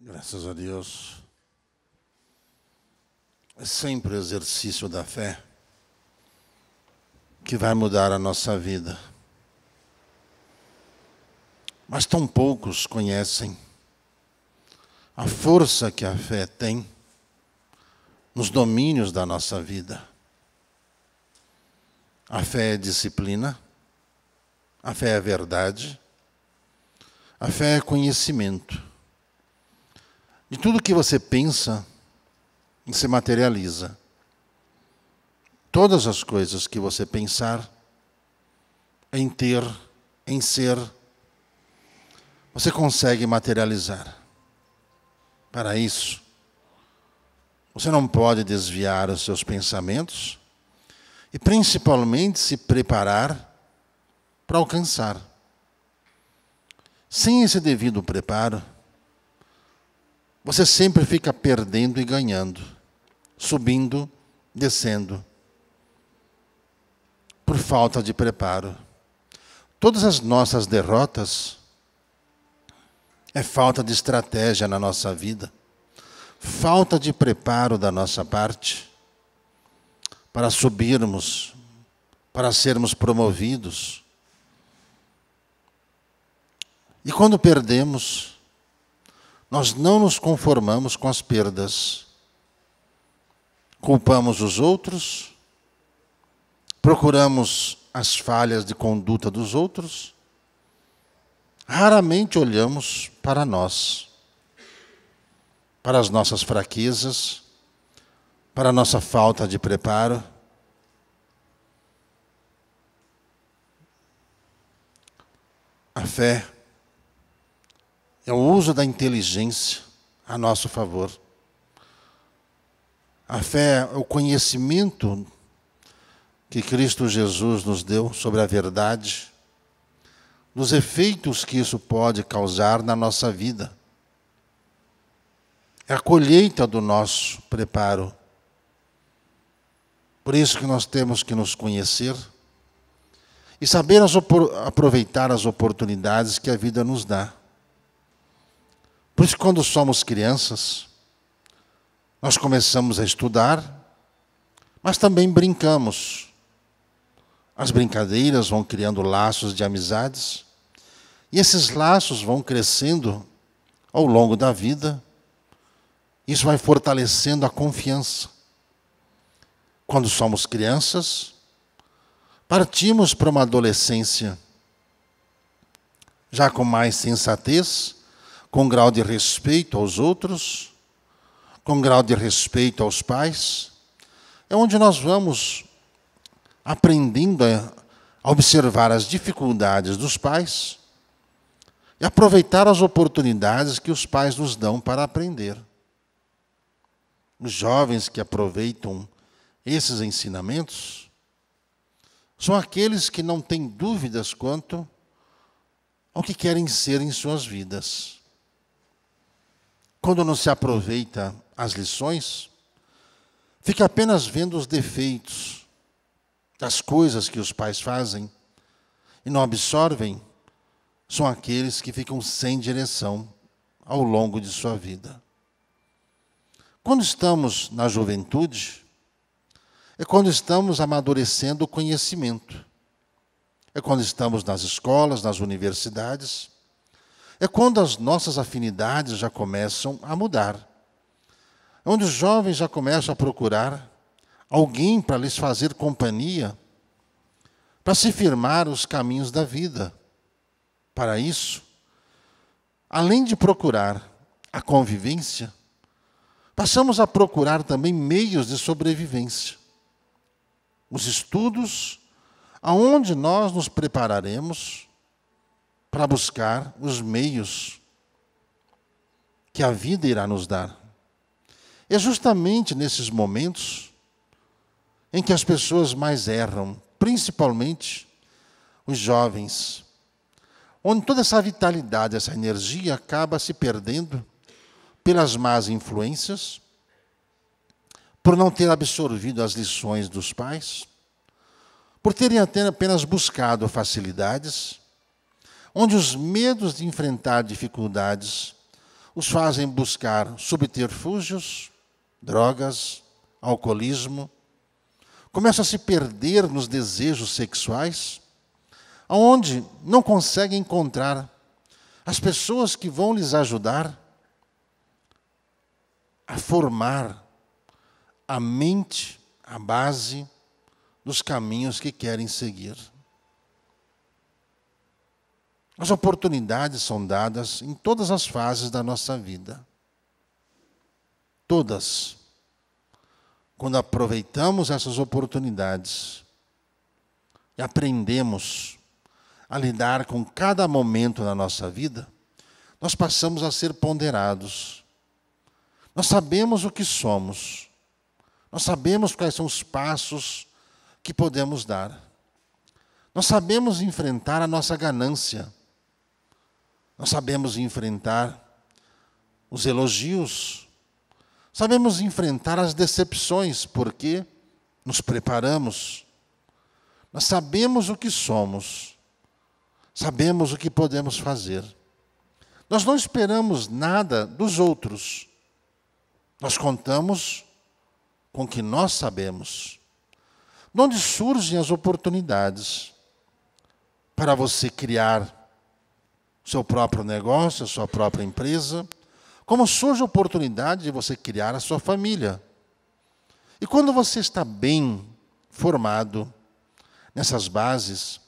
Graças a Deus. É sempre o exercício da fé que vai mudar a nossa vida. Mas tão poucos conhecem a força que a fé tem nos domínios da nossa vida. A fé é disciplina, a fé é verdade, a fé é conhecimento de tudo que você pensa se materializa. Todas as coisas que você pensar, em ter, em ser, você consegue materializar. Para isso, você não pode desviar os seus pensamentos e, principalmente, se preparar para alcançar. Sem esse devido preparo, você sempre fica perdendo e ganhando, subindo, descendo, por falta de preparo. Todas as nossas derrotas é falta de estratégia na nossa vida, falta de preparo da nossa parte para subirmos, para sermos promovidos. E quando perdemos, nós não nos conformamos com as perdas. Culpamos os outros, procuramos as falhas de conduta dos outros, raramente olhamos para nós, para as nossas fraquezas, para a nossa falta de preparo. A fé é o uso da inteligência a nosso favor. A fé é o conhecimento que Cristo Jesus nos deu sobre a verdade, dos efeitos que isso pode causar na nossa vida. É a colheita do nosso preparo. Por isso que nós temos que nos conhecer e saber aproveitar as oportunidades que a vida nos dá. Por isso, quando somos crianças, nós começamos a estudar, mas também brincamos. As brincadeiras vão criando laços de amizades, e esses laços vão crescendo ao longo da vida. Isso vai fortalecendo a confiança. Quando somos crianças, partimos para uma adolescência já com mais sensatez com grau de respeito aos outros, com grau de respeito aos pais. É onde nós vamos aprendendo a observar as dificuldades dos pais e aproveitar as oportunidades que os pais nos dão para aprender. Os jovens que aproveitam esses ensinamentos são aqueles que não têm dúvidas quanto ao que querem ser em suas vidas quando não se aproveita as lições, fica apenas vendo os defeitos das coisas que os pais fazem e não absorvem, são aqueles que ficam sem direção ao longo de sua vida. Quando estamos na juventude, é quando estamos amadurecendo o conhecimento. É quando estamos nas escolas, nas universidades, é quando as nossas afinidades já começam a mudar. É onde os jovens já começam a procurar alguém para lhes fazer companhia, para se firmar os caminhos da vida. Para isso, além de procurar a convivência, passamos a procurar também meios de sobrevivência. Os estudos, aonde nós nos prepararemos para buscar os meios que a vida irá nos dar. É justamente nesses momentos em que as pessoas mais erram, principalmente os jovens, onde toda essa vitalidade, essa energia acaba se perdendo pelas más influências, por não ter absorvido as lições dos pais, por terem apenas buscado facilidades onde os medos de enfrentar dificuldades os fazem buscar subterfúgios, drogas, alcoolismo, começam a se perder nos desejos sexuais, aonde não conseguem encontrar as pessoas que vão lhes ajudar a formar a mente, a base dos caminhos que querem seguir. As oportunidades são dadas em todas as fases da nossa vida. Todas. Quando aproveitamos essas oportunidades e aprendemos a lidar com cada momento da nossa vida, nós passamos a ser ponderados. Nós sabemos o que somos. Nós sabemos quais são os passos que podemos dar. Nós sabemos enfrentar a nossa ganância. Nós sabemos enfrentar os elogios, sabemos enfrentar as decepções, porque nos preparamos. Nós sabemos o que somos, sabemos o que podemos fazer. Nós não esperamos nada dos outros, nós contamos com o que nós sabemos. De onde surgem as oportunidades para você criar seu próprio negócio, a sua própria empresa, como surge a oportunidade de você criar a sua família. E quando você está bem formado nessas bases,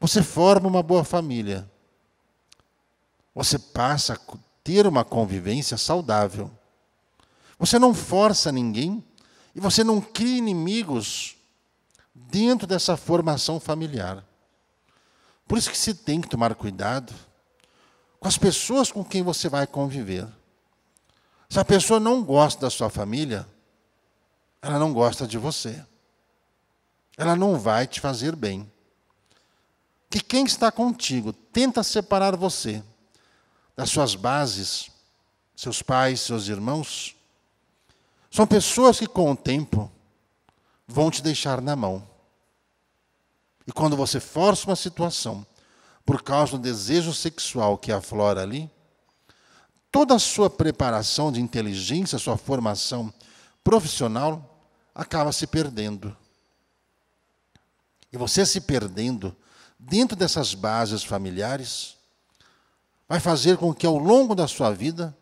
você forma uma boa família. Você passa a ter uma convivência saudável. Você não força ninguém e você não cria inimigos dentro dessa formação familiar. Por isso que se tem que tomar cuidado com as pessoas com quem você vai conviver. Se a pessoa não gosta da sua família, ela não gosta de você. Ela não vai te fazer bem. Que quem está contigo tenta separar você das suas bases, seus pais, seus irmãos, são pessoas que com o tempo vão te deixar na mão. E quando você força uma situação por causa do desejo sexual que aflora ali, toda a sua preparação de inteligência, sua formação profissional acaba se perdendo. E você se perdendo dentro dessas bases familiares vai fazer com que ao longo da sua vida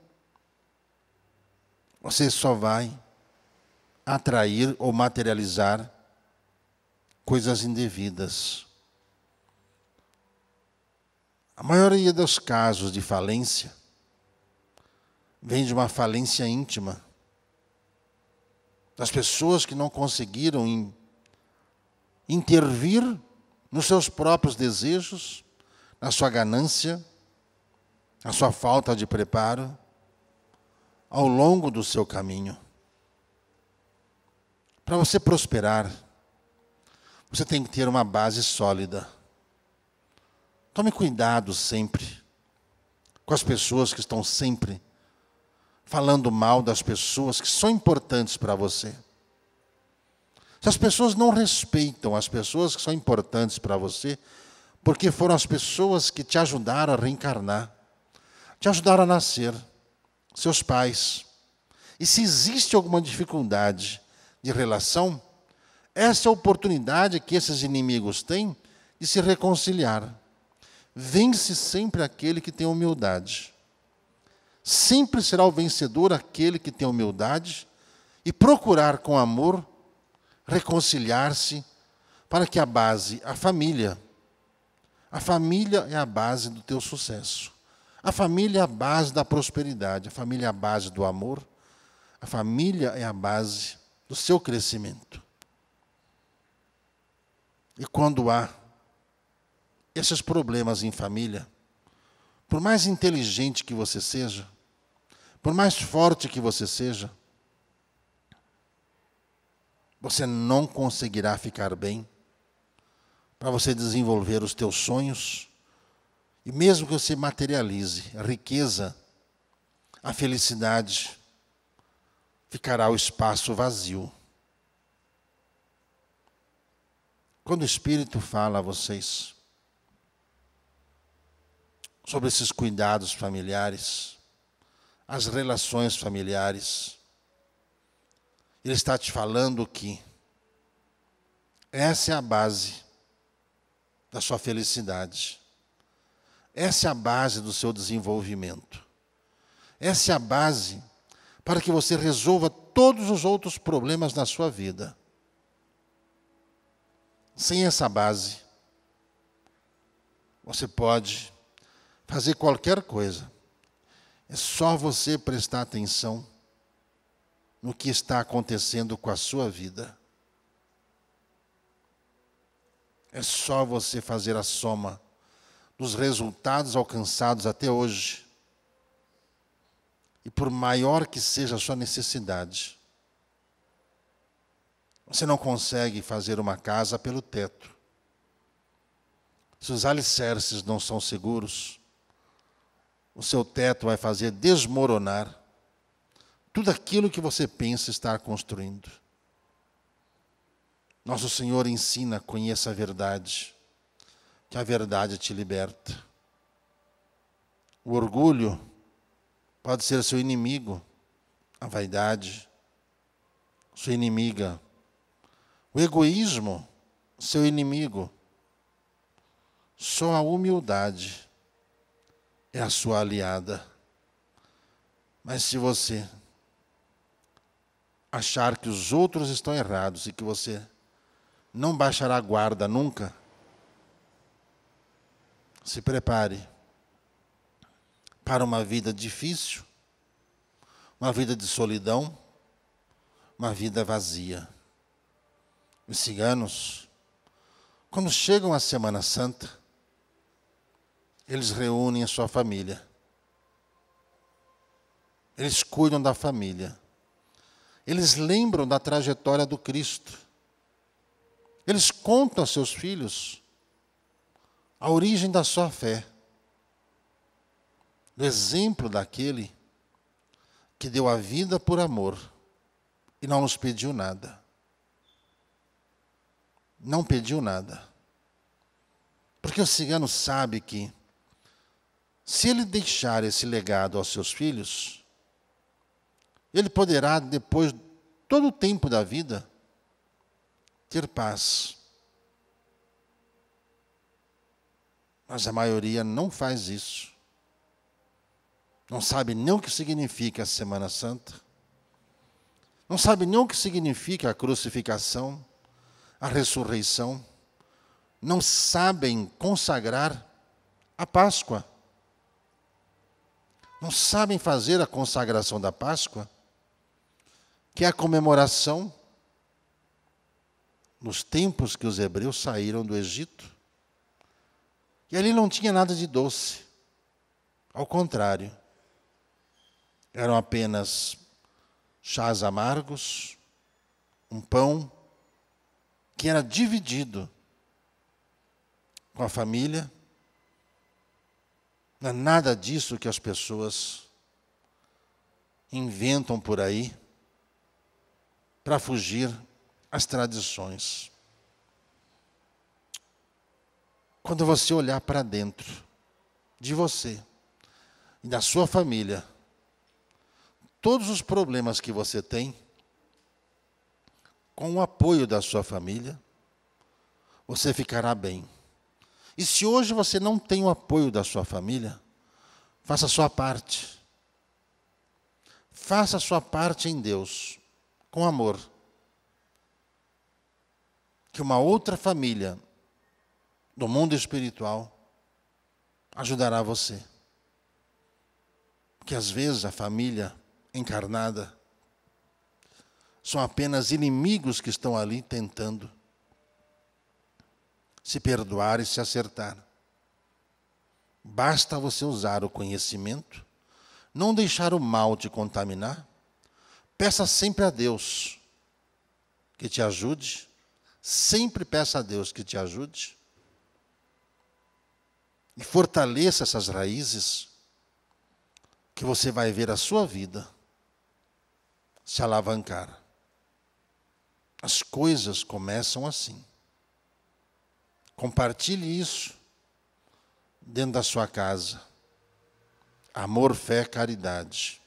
você só vai atrair ou materializar coisas indevidas. A maioria dos casos de falência vem de uma falência íntima. Das pessoas que não conseguiram intervir nos seus próprios desejos, na sua ganância, na sua falta de preparo, ao longo do seu caminho. Para você prosperar, você tem que ter uma base sólida Tome cuidado sempre com as pessoas que estão sempre falando mal das pessoas que são importantes para você. Se as pessoas não respeitam as pessoas que são importantes para você, porque foram as pessoas que te ajudaram a reencarnar, te ajudaram a nascer, seus pais. E se existe alguma dificuldade de relação, essa é a oportunidade que esses inimigos têm de se reconciliar. Vence sempre aquele que tem humildade. Sempre será o vencedor aquele que tem humildade e procurar com amor reconciliar-se para que a base, a família, a família é a base do teu sucesso. A família é a base da prosperidade, a família é a base do amor, a família é a base do seu crescimento. E quando há esses problemas em família, por mais inteligente que você seja, por mais forte que você seja, você não conseguirá ficar bem para você desenvolver os teus sonhos. E mesmo que você materialize a riqueza, a felicidade, ficará o espaço vazio. Quando o Espírito fala a vocês, sobre esses cuidados familiares, as relações familiares. Ele está te falando que essa é a base da sua felicidade. Essa é a base do seu desenvolvimento. Essa é a base para que você resolva todos os outros problemas na sua vida. Sem essa base, você pode fazer qualquer coisa. É só você prestar atenção no que está acontecendo com a sua vida. É só você fazer a soma dos resultados alcançados até hoje. E por maior que seja a sua necessidade, você não consegue fazer uma casa pelo teto. Se os alicerces não são seguros, o seu teto vai fazer desmoronar tudo aquilo que você pensa estar construindo. Nosso Senhor ensina, conheça a verdade, que a verdade te liberta. O orgulho pode ser seu inimigo, a vaidade, sua inimiga. O egoísmo, seu inimigo. Só a humildade é a sua aliada. Mas se você achar que os outros estão errados e que você não baixará a guarda nunca, se prepare para uma vida difícil, uma vida de solidão, uma vida vazia. Os ciganos, quando chegam à Semana Santa, eles reúnem a sua família. Eles cuidam da família. Eles lembram da trajetória do Cristo. Eles contam a seus filhos a origem da sua fé. O exemplo daquele que deu a vida por amor e não nos pediu nada. Não pediu nada. Porque o cigano sabe que se ele deixar esse legado aos seus filhos, ele poderá, depois todo o tempo da vida, ter paz. Mas a maioria não faz isso. Não sabe nem o que significa a Semana Santa. Não sabe nem o que significa a crucificação, a ressurreição. Não sabem consagrar a Páscoa. Não sabem fazer a consagração da Páscoa, que é a comemoração nos tempos que os hebreus saíram do Egito. E ali não tinha nada de doce. Ao contrário, eram apenas chás amargos, um pão que era dividido com a família não é nada disso que as pessoas inventam por aí para fugir às tradições. Quando você olhar para dentro de você e da sua família, todos os problemas que você tem, com o apoio da sua família, você ficará bem. E se hoje você não tem o apoio da sua família, faça a sua parte. Faça a sua parte em Deus, com amor. Que uma outra família do mundo espiritual ajudará você. Porque às vezes a família encarnada são apenas inimigos que estão ali tentando se perdoar e se acertar. Basta você usar o conhecimento, não deixar o mal te contaminar. Peça sempre a Deus que te ajude. Sempre peça a Deus que te ajude. E fortaleça essas raízes, que você vai ver a sua vida se alavancar. As coisas começam assim. Compartilhe isso dentro da sua casa. Amor, fé, caridade.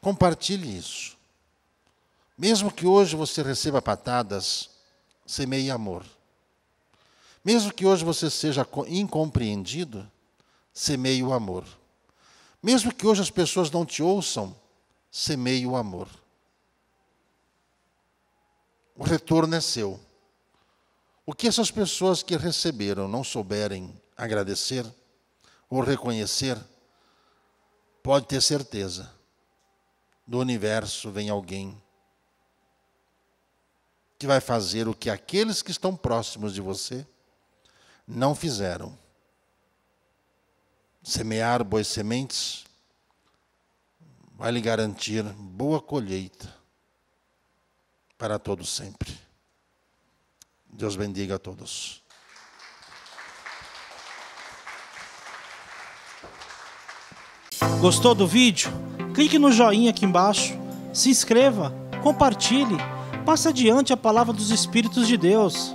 Compartilhe isso. Mesmo que hoje você receba patadas, semeie amor. Mesmo que hoje você seja incompreendido, semeie o amor. Mesmo que hoje as pessoas não te ouçam, semeie o amor. O retorno é seu. O que essas pessoas que receberam não souberem agradecer ou reconhecer, pode ter certeza, do universo vem alguém que vai fazer o que aqueles que estão próximos de você não fizeram. Semear boas sementes vai lhe garantir boa colheita para todo sempre. Deus bendiga a todos. Gostou do vídeo? Clique no joinha aqui embaixo, se inscreva, compartilhe, passe adiante a palavra dos Espíritos de Deus.